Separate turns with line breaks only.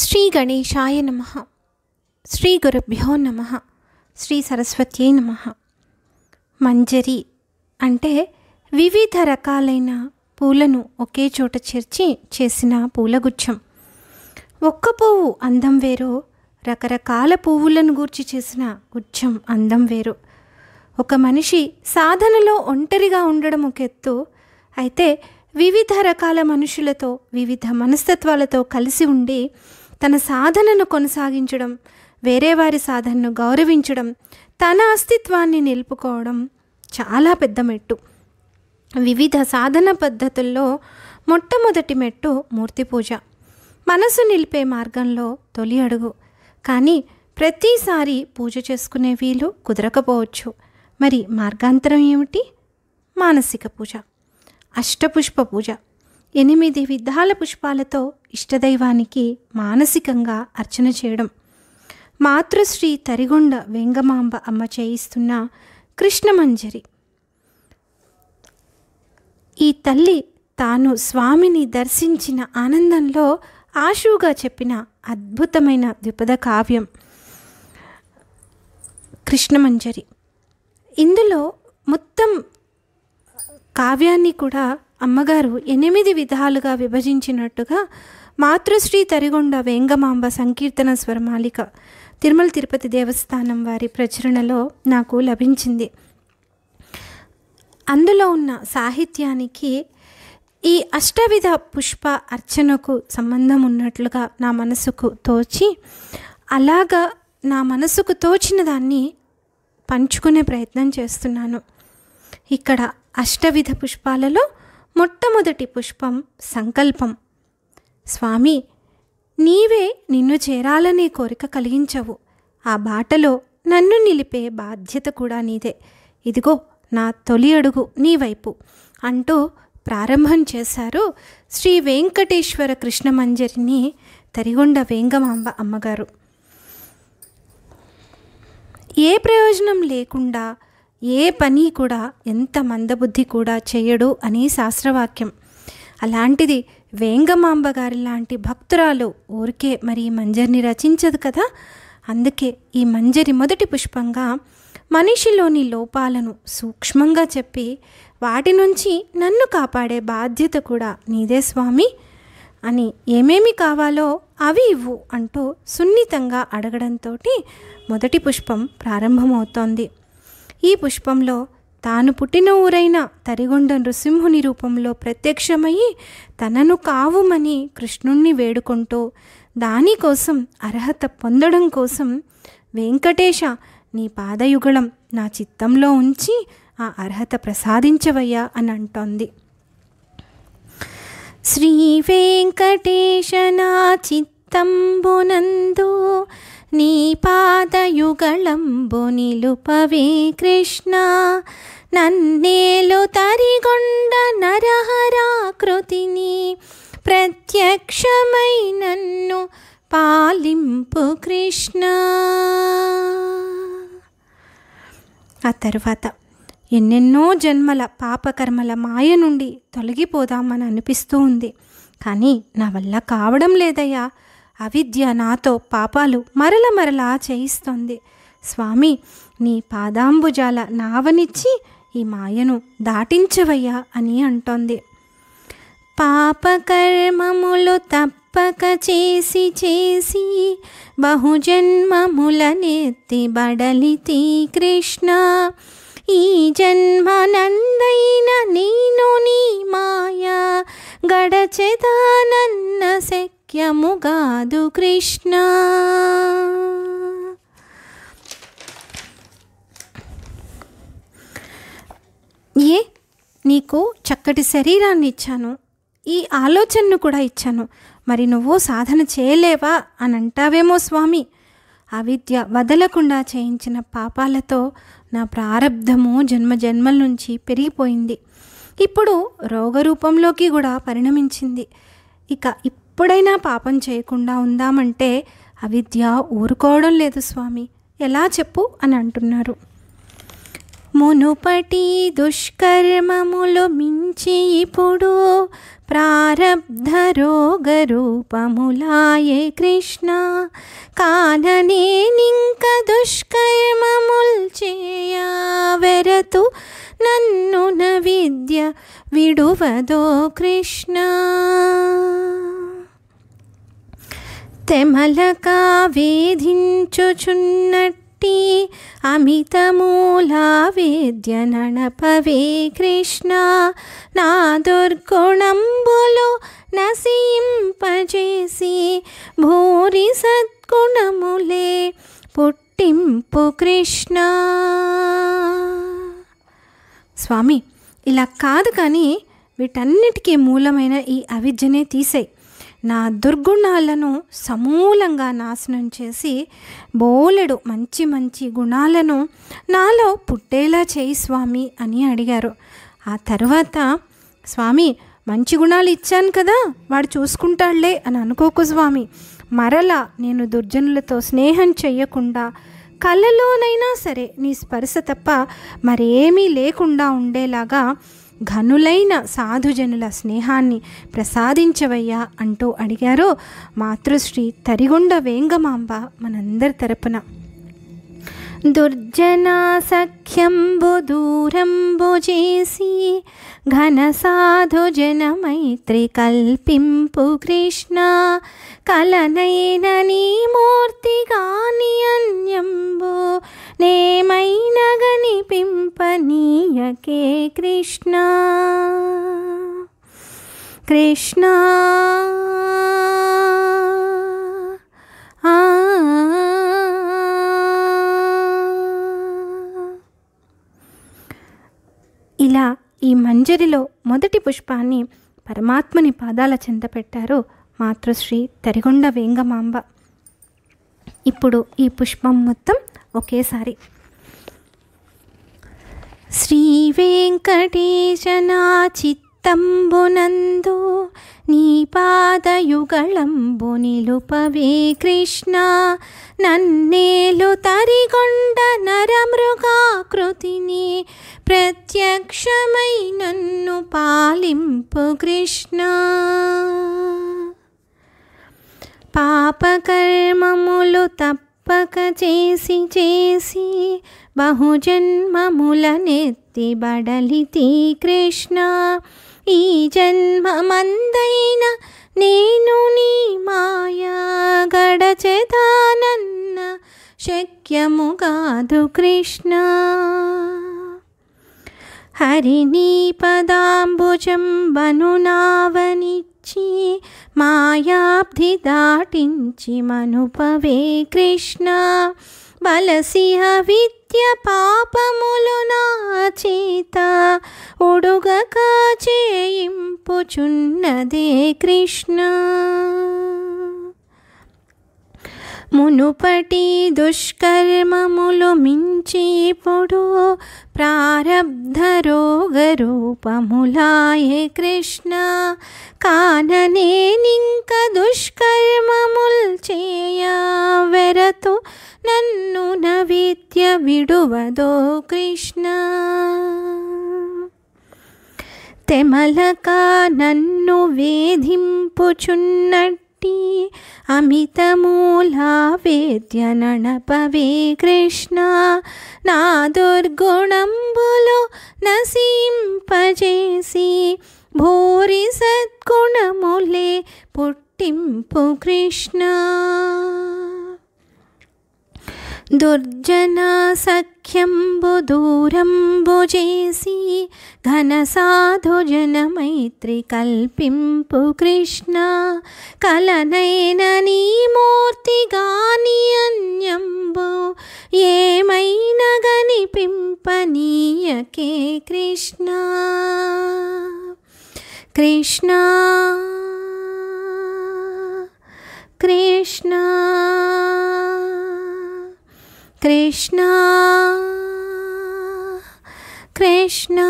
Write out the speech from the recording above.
శ్రీ గణేశాయ నమ శ్రీ గురుభ్యో నమ శ్రీ సరస్వతి నమ మంజరి అంటే వివిధ రకాలైన పూలను ఒకే చోట చేర్చి చేసిన పూలగుచ్చం ఒక్క పువ్వు అందం వేరు రకరకాల పువ్వులను గూర్చి చేసిన గుచ్చం అందం వేరు ఒక మనిషి సాధనలో ఒంటరిగా ఉండడం ఒక ఎత్తు అయితే వివిధ రకాల మనుషులతో వివిధ మనస్తత్వాలతో కలిసి ఉండి తన సాధనను కొనసాగించడం వేరే వారి సాధనను గౌరవించడం తన అస్తిత్వాన్ని నిలుపుకోవడం చాలా పెద్ద మెట్టు వివిధ సాధన పద్ధతుల్లో మొట్టమొదటి మెట్టు మూర్తి పూజ మనసు నిలిపే మార్గంలో తొలి అడుగు కానీ ప్రతిసారి పూజ చేసుకునే వీలు కుదరకపోవచ్చు మరి మార్గాంతరం ఏమిటి మానసిక పూజ అష్టపుష్ప పూజ ఎనిమిది విధాల పుష్పాలతో ఇష్టదైవానికి మానసికంగా అర్చన చేయడం మాతృశ్రీ తరిగొండ వెంగమాంబ అమ్మ చేయిస్తున్న కృష్ణమంజరి ఈ తల్లి తాను స్వామిని దర్శించిన ఆనందంలో ఆశువుగా చెప్పిన అద్భుతమైన ద్విపద కావ్యం కృష్ణమంజరి ఇందులో మొత్తం కావ్యాన్ని కూడా అమ్మగారు ఎనిమిది విధాలుగా విభజించినట్టుగా మాతృశ్రీ తరిగొండ వేంగమాంబ సంకీర్తన స్వరమాలిక తిరుమల తిరుపతి దేవస్థానం వారి ప్రచురణలో నాకు లభించింది అందులో ఉన్న సాహిత్యానికి ఈ అష్టవిధ పుష్ప అర్చనకు సంబంధం ఉన్నట్లుగా నా మనసుకు తోచి అలాగా నా మనసుకు తోచిన దాన్ని పంచుకునే ప్రయత్నం చేస్తున్నాను ఇక్కడ అష్టవిధ పుష్పాలలో మొట్టమొదటి పుష్పం సంకల్పం స్వామి నీవే నిన్ను చేరాలనే కోరిక కలిగించవు ఆ బాటలో నన్ను నిలిపే బాధ్యత కూడా నీదే ఇదిగో నా తొలి అడుగు నీ వైపు అంటూ ప్రారంభం చేశారు శ్రీ వెంకటేశ్వర కృష్ణ మంజరిని తరిగొండ వేంగమాంబ అమ్మగారు ఏ ప్రయోజనం లేకుండా ఏ పని కూడా ఎంత మందబుద్ధి కూడా చేయడు అని శాస్త్రవాక్యం అలాంటిది వేంగమాంబ గారి లాంటి భక్తురాలు ఊరికే మరి మంజరిని రచించదు కదా అందుకే ఈ మంజరి మొదటి పుష్పంగా మనిషిలోని లోపాలను సూక్ష్మంగా చెప్పి వాటి నుంచి నన్ను కాపాడే బాధ్యత కూడా నీదే స్వామి అని ఏమేమి కావాలో అవి ఇవ్వు అంటూ సున్నితంగా అడగడంతో మొదటి పుష్పం ప్రారంభమవుతోంది ఈ పుష్పంలో తాను పుట్టిన ఊరైన తరిగొండ నృసింహుని రూపంలో ప్రత్యక్షమయ్యి తనను కావుమని కృష్ణుణ్ణి వేడుకుంటూ దానికోసం అర్హత పొందడం కోసం వెంకటేశ నీ పాదయుగళం నా చిత్తంలో ఉంచి ఆ అర్హత ప్రసాదించవయ్యా అని అంటోంది శ్రీ వెంకటేశ నా చిత్తంబునందు నీ పాదయుగళంబు నిలుపవే కృష్ణ నన్నేలు తరిగొండ నరహరాకృతిని ప్రత్యక్షమై నన్ను పాలింపు కృష్ణ ఆ తర్వాత ఎన్నెన్నో జన్మల పాపకర్మల మాయ నుండి తొలగిపోదామని అనిపిస్తూ ఉంది కానీ నా వల్ల కావడం లేదయ్యా అవిద్య నాతో పాపాలు మరల మరలా చేయిస్తోంది స్వామి నీ పాదాంబుజాల నావనిచ్చి ఈ మాయను దాటించవయ్యా అని అంటోంది పాపకర్మములు తప్పక చేసి చేసి బహుజన్మముల నెత్తి బడలితి కృష్ణ ఈ నందైన నేను నీ మాయ గడచెదాన వాక్యము కృష్ణ ఏ నీకు చక్కటి శరీరాన్ని ఇచ్చాను ఈ ఆలోచనను కూడా ఇచ్చాను మరి నువ్వు సాధన చేయలేవా అని అంటావేమో స్వామి అవిద్య వదలకుండా చేయించిన పాపాలతో నా ప్రారంధము జన్మ జన్మల నుంచి పెరిగిపోయింది ఇప్పుడు రోగరూపంలోకి కూడా పరిణమించింది ఇక ఎప్పుడైనా పాపం చేయకుండా ఉందామంటే అవిద్య ఊరుకోవడం లేదు స్వామి ఎలా చెప్పు అని అంటున్నారు మునుపటి దుష్కర్మములు మించి ఇప్పుడు ప్రారబ్ధ రోగ రూపములాయే కృష్ణ నింక దుష్కర్మముల్ చేయావెరతు వెరతు నన్ను విద్య విడువదో కృష్ణ తెమలకా వేధించుచున్నట్టి అమితమూలా వేద్య నణపవే కృష్ణ నా దుర్గుణంబులు నసింపజేసి భూరి సద్గుణములే పుట్టింపు కృష్ణ స్వామి ఇలా కాదు కానీ వీటన్నిటికీ మూలమైన ఈ అవిద్యనే తీసేయి నా దుర్గుణాలను సమూలంగా నాశనం చేసి బోలెడు మంచి మంచి గుణాలను నాలో పుట్టేలా చేయి స్వామి అని అడిగారు ఆ తర్వాత స్వామి మంచి గుణాలు ఇచ్చాను కదా వాడు చూసుకుంటాడులే అని అనుకోకు స్వామి మరలా నేను దుర్జనులతో స్నేహం చెయ్యకుండా కళ్ళలోనైనా సరే నీ స్పర్శ తప్ప మరేమీ లేకుండా ఉండేలాగా ఘనులైన సాధుజనుల స్నేహాన్ని ప్రసాదించవయ్యా అంటూ అడిగారు మాతృశ్రీ తరిగొండ వేంగమాంబ మనందరి తరపున దుర్జనా సఖ్యంబు దూరంబు చేసి ఘనసాధుజనమైత్రి కల్పింపు కృష్ణ కలనైన నీ మూర్తిగా అన్యంబు నేమైన గనిపింపనీయకే కృష్ణ కృష్ణ ఈ మంజరిలో మొదటి పుష్పాన్ని పరమాత్మని పాదాల చెంత పెట్టారు మాతృశ్రీ తరిగొండ వేంగమాంబ ఇప్పుడు ఈ పుష్పం మొత్తం ఒకేసారి శ్రీ వెంకటేశనాచిత్ తంబునందు నీ పాదయుగళంబు నిలుపవే కృష్ణ నన్నేలు తరిగొండ నరమృగాకృతిని ప్రత్యక్షమై నన్ను పాలింపు కృష్ణ పాపకర్మములు తప్పక చేసి చేసి బహుజన్మముల నెత్తి బడలితి కృష్ణ ఈ మందైన నేను నీ మాయా గడచెదానన్న శక్యము కాదు కృష్ణ బను నావనిచ్చి మాయాబ్ధి దాటించి మనుపవే కృష్ణ బలసిహ విద్య పాపములు నా చేత ఉడుగక చూపుచున్నదే కృష్ణ మునుపటి దుష్కర్మములు మించిపుడు ప్రారబ్ధ రూపములాయే కృష్ణ కాననేనింక దుష్కర్మముల్ చేయా వెరతు నన్ను నవిద్య విడువదో కృష్ణ తెమలక నన్ను వేధింపుచున్నట్టి అమితమూలా వేద్య నణపవే కృష్ణ నా దుర్గుణంబులు నసింపజేసి భూరి సద్గుణములే పుట్టింపు కృష్ణ దుర్జనా సఖ్యంబు దూరంబు చేసి ఘన సాధుజన మైత్రి కల్పింపు కృష్ణ కలనైన నీ మూర్తిగా నీ అన్యంబు ఏమైనా గనిపింపనీయకే కృష్ణ కృష్ణ కృష్ణ कृष्णा कृष्णा